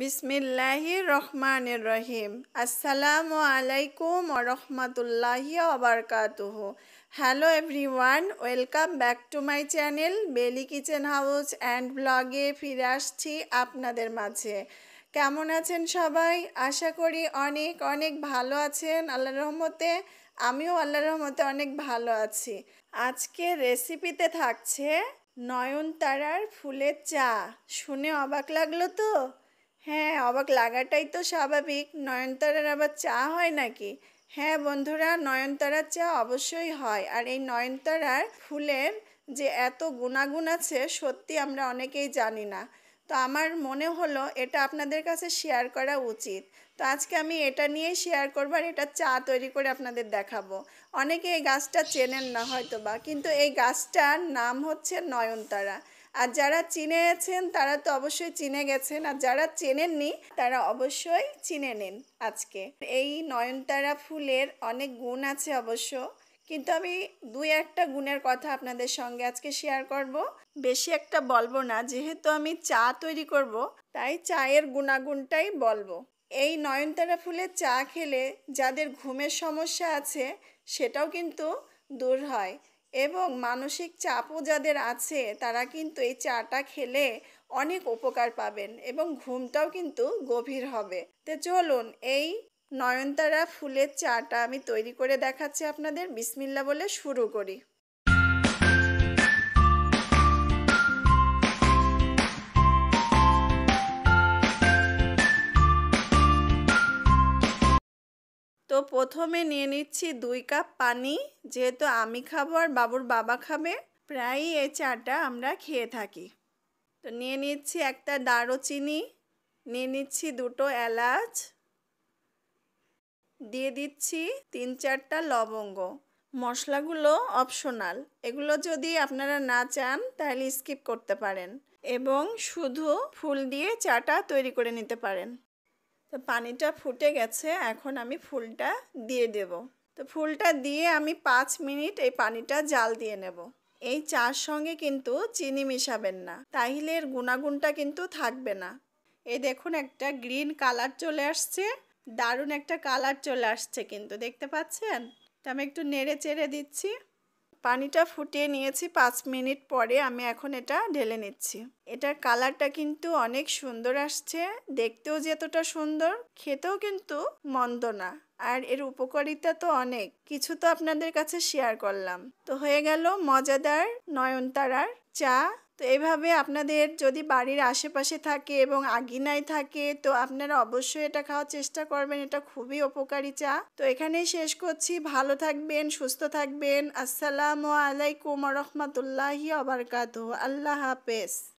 বিসমিল্লাহি রহমানের রহিম আসসালামু আলাইকুম রহমতুল্লাহি অবরকাতুহ hello everyone welcome back to my channel Beli kitchen house and ব্লগে ফিরে আসছি আপনাদের মাঝে কেমন আছেন সবাই আশা করি অনেক অনেক ভালো আছেন আল্লাহ রহমতে আমিও আল্লাহ রহমতে অনেক ভালো আছি আজকে রেসিপিতে থাকছে নয়নতারার ফুলের চা শুনে অবাক লাগলো তো হ্যাঁ অবাক লাগাটাই তো স্বাভাবিক নয়নতারার আবার চা হয় নাকি হ্যাঁ বন্ধুরা নয়নতারার চা অবশ্যই হয় আর এই নয়নতারার ফুলের যে এত গুণাগুণ আছে সত্যি আমরা অনেকেই জানি না তো আমার মনে হলো এটা আপনাদের কাছে শেয়ার করা উচিত তো আজকে আমি এটা নিয়েই শেয়ার করবো আর এটা চা তৈরি করে আপনাদের দেখাবো অনেকে এই গাছটা চেনেন না হয়তো বা কিন্তু এই গাছটার নাম হচ্ছে নয়নতারা আর যারা চিনেছেন তারা তো অবশ্যই চিনে গেছেন আর যারা চেনেননি তারা অবশ্যই চিনে নিন আজকে এই নয়নতারা ফুলের অনেক গুণ আছে অবশ্য কিন্তু আমি দুই একটা গুণের কথা আপনাদের সঙ্গে আজকে শেয়ার করব বেশি একটা বলবো না যেহেতু আমি চা তৈরি করব তাই চায়ের গুণাগুণটাই বলবো এই নয়নতারা ফুলের চা খেলে যাদের ঘুমের সমস্যা আছে সেটাও কিন্তু দূর হয় এবং মানসিক চাপও যাদের আছে তারা কিন্তু এই চাটা খেলে অনেক উপকার পাবেন এবং ঘুমটাও কিন্তু গভীর হবে তো চলুন এই নয়নতারা ফুলের চাটা আমি তৈরি করে দেখাচ্ছি আপনাদের বিসমিল্লা বলে শুরু করি প্রথমে নিয়ে নিচ্ছি দুই কাপ পানি যেহেতু আমি খাবো আর বাবুর বাবা খাবে প্রায়ই এই চাটা আমরা খেয়ে থাকি তো নিয়ে নিচ্ছি একটা দারুচিনি নিয়ে নিচ্ছি দুটো এলাচ দিয়ে দিচ্ছি তিন চারটা লবঙ্গ মশলাগুলো অপশনাল এগুলো যদি আপনারা না চান তাহলে স্কিপ করতে পারেন এবং শুধু ফুল দিয়ে চাটা তৈরি করে নিতে পারেন তো পানিটা ফুটে গেছে এখন আমি ফুলটা দিয়ে দেব তো ফুলটা দিয়ে আমি পাঁচ মিনিট এই পানিটা জাল দিয়ে নেব এই চার সঙ্গে কিন্তু চিনি মিশাবেন না তাহলে এর গুণাগুণটা কিন্তু থাকবে না এই দেখুন একটা গ্রিন কালার চলে আসছে দারুণ একটা কালার চলে আসছে কিন্তু দেখতে পাচ্ছেন তো আমি একটু নেড়ে চেড়ে দিচ্ছি পানিটা ফুটিয়ে নিয়েছি পাঁচ মিনিট পরে আমি এখন এটা ঢেলে নিচ্ছি এটার কালারটা কিন্তু অনেক সুন্দর আসছে দেখতেও এতটা সুন্দর খেতেও কিন্তু মন্দ না আর এর উপকারিতা তো অনেক কিছু তো আপনাদের কাছে শেয়ার করলাম তো হয়ে গেল মজাদার নয়নতারার চা তো এভাবে আপনাদের যদি বাড়ির আশেপাশে থাকে এবং আগিনায় থাকে তো আপনারা অবশ্যই এটা খাওয়ার চেষ্টা করবেন এটা খুবই উপকারী চা তো এখানেই শেষ করছি ভালো থাকবেন সুস্থ থাকবেন আসসালামু আলাইকুম রহমতুল্লাহি আবরকাত আল্লাহ হাফেজ